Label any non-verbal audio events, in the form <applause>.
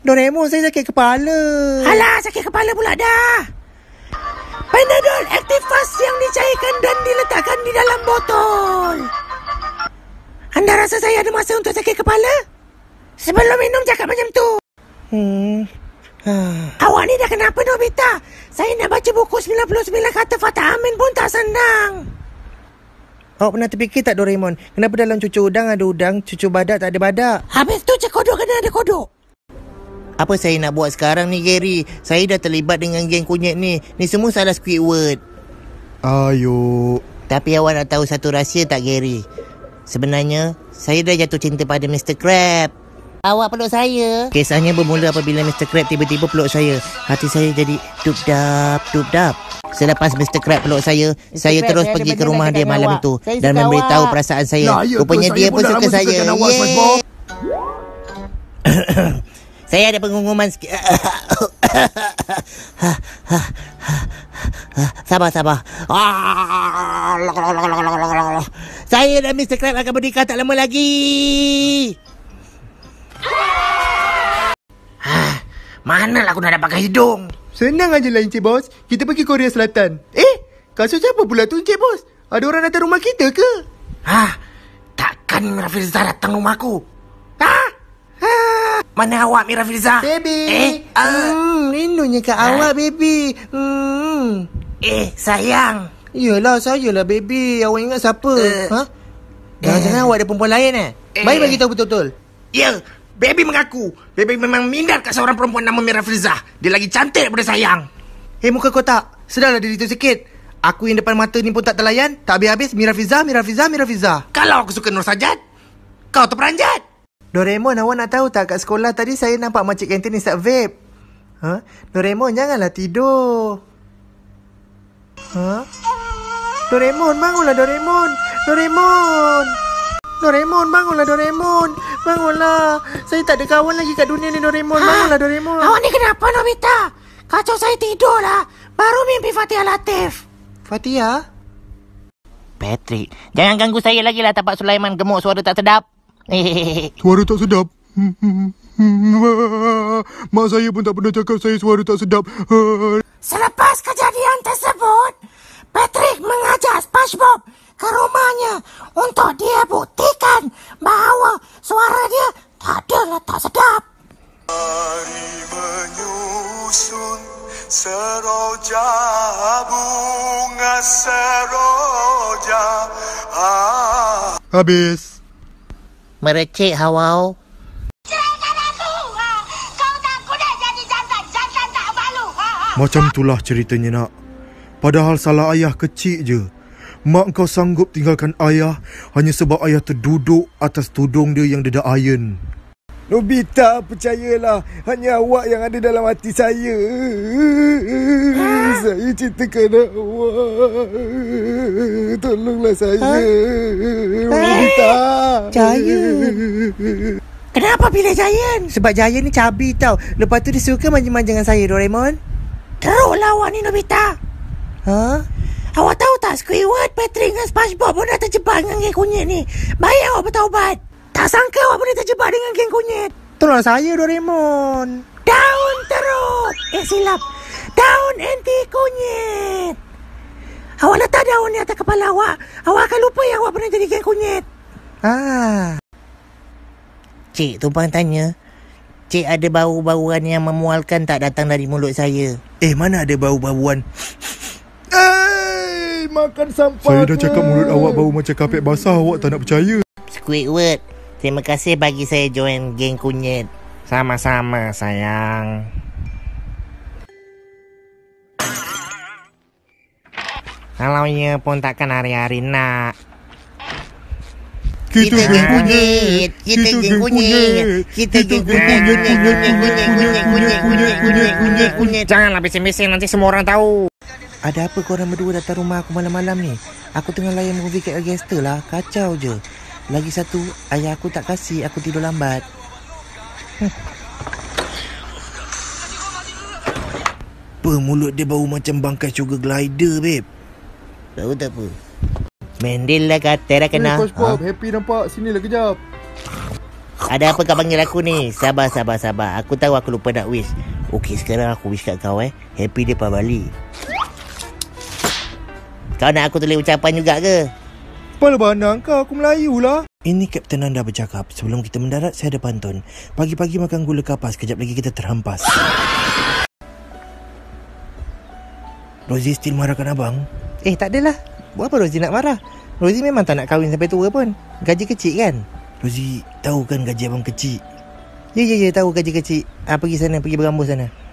Doraemon saya sakit kepala. Alah, sakit kepala pula dah. Panadol Activas yang dicairkan dan diletakkan di dalam botol. Anda rasa saya ada masa untuk sakit kepala? Sebelum minum cakap macam tu. Hmm. Ah. Awak ni dah kenapa Nobita? Saya nak baca buku 99 kata Fatah Amin pun tak senang. Awak pernah terfikir tak Doraemon? Kenapa dalam cucu udang ada udang, cucu badak tak ada badak? Habis tu cek kodok kena ada kodok? Apa saya nak buat sekarang ni Gary? Saya dah terlibat dengan geng kunyit ni. Ni semua salah Squidward. Ayuh. Tapi awak nak tahu satu rahsia tak Gary? Sebenarnya, saya dah jatuh cinta pada Mr. Crab. Awak peluk saya. Kisahnya bermula apabila Mr. Crab tiba-tiba peluk saya. Hati saya jadi tup dap tup dap Selepas Mr. Crab peluk saya, Mr. saya Mr. terus saya pergi ke rumah dia malam itu dan memberitahu perasaan saya. Nah, ya Rupanya tu, dia saya pun suka saya. Yeay. <coughs> Saya ada pengumuman sikit. <coughs> sabar, sabar. Saya dan Mr. Crab akan berdikah tak lama lagi. Manalah aku nak dapatkan hidung? Senang aja lah Encik Bos. Kita pergi Korea Selatan. Eh, kasut siapa pula tu Encik Bos? Ada orang datang rumah kita ke? Ha, takkan Rafizah datang rumah aku? Mana awak Mira Firza? Baby. Eh, ah. hmm, uh. rindunya kat ah. ha? awak baby. Hmm. Eh, sayang. Yelah, sayalah baby. Awak ingat siapa? Uh. Ha? Jangan-jangan eh. awak ada perempuan lain eh? eh. Baik bagi tahu betul-betul. Ya, baby mengaku. Baby memang minat kat seorang perempuan nama Mira Firza. Dia lagi cantik daripada sayang. Eh, hey, muka kotak. Sedarlah diri tu sikit. Aku yang depan mata ni pun tak terlayan. Tak habis-habis. Mira Firza, Mira Firza, Mira Firza. Kalau aku suka Nur Sajat, kau terperanjat. Doraemon awak nak tahu tak kat sekolah tadi saya nampak makcik kantin isap vape. Ha? Huh? Doraemon janganlah tidur. Ha? Huh? Doraemon bangunlah Doraemon. Doraemon. Doraemon bangunlah Doraemon. Bangunlah. Saya tak ada kawan lagi kat dunia ni Doraemon. Ha? Bangunlah ha? Doraemon. Awak ni kenapa Nobita? Kacau saya tidur lah. Baru mimpi Fatia Latif. Fatia? Patrick, jangan ganggu saya lagi lah tapak Sulaiman gemuk suara tak sedap. <laughs> Suara tak sedap. Mak saya pun tak pernah cakap saya suara tak sedap. Selepas kejadian tersebut, Patrick mengajak SpongeBob ke rumahnya untuk dia buktikan bahawa suara dia tak adalah tak sedap. Hari menyusun seroja bunga seroja. Ah. Habis merecek hawau. Macam itulah ceritanya nak. Padahal salah ayah kecil je. Mak kau sanggup tinggalkan ayah hanya sebab ayah terduduk atas tudung dia yang dedak ayun. Nobita percayalah Hanya awak yang ada dalam hati saya ha? Saya cintakan awak Tolonglah saya ha? Nobita eh, Jaya Kenapa pilih jaya? Sebab jaya ni cabi tau Lepas tu dia suka manja-manja dengan saya Doraemon Teruk lawan ni Nobita Ha? Awak tahu tak Squidward, Patrick dan Spongebob pun dah terjebak dengan kek kunyit ni Baik awak bertaubat tak sangka awak boleh terjebak dengan geng kunyit. Tolong saya Doraemon. Daun terut. Eh silap. Daun anti kunyit. Awak letak daun ni atas kepala awak. Awak akan lupa yang awak pernah jadi geng kunyit. Ah. Cik tumpang tanya. Cik ada bau-bauan yang memualkan tak datang dari mulut saya. Eh mana ada bau-bauan? Hei, makan sampah Saya dah cakap mulut awak bau macam kapek basah. Awak tak nak percaya. Squidward, Terima kasih bagi saya join geng kunyit. Sama-sama sayang. Kalau ia pun takkan hari-hari nak. Kita geng kunyit. Kita geng kunyit. Kita geng kunyit. Jangan lah bising-bising nanti semua orang tahu. Ada apa korang berdua datang rumah aku malam-malam ni? Aku tengah layan movie kat Agaster lah. Kacau je. Lagi satu, ayah aku tak kasi aku tidur lambat. <laughs> apa mulut dia bau macam bangkai sugar glider, beb. tahu tak apa. Mendil lah kata dah kena. Hey, Coach ha? happy nampak. Sini lah kejap. Ada apa kau panggil aku ni? Sabar, sabar, sabar. Aku tahu aku lupa nak wish. Okey, sekarang aku wish kat kau eh. Happy dia Bali. Kau nak aku tulis ucapan juga ke? Kepala banang kau, aku Melayu lah. Ini Kapten anda bercakap. Sebelum kita mendarat, saya ada pantun. Pagi-pagi makan gula kapas, kejap lagi kita terhempas. Rosie still marahkan abang? Eh, tak adalah. Buat apa Rosie nak marah? Rosie memang tak nak kahwin sampai tua pun. Gaji kecil kan? Rosie, tahu kan gaji abang kecil? Ya, ya, ya, tahu gaji kecil. Ah, ha, pergi sana, pergi berambut sana.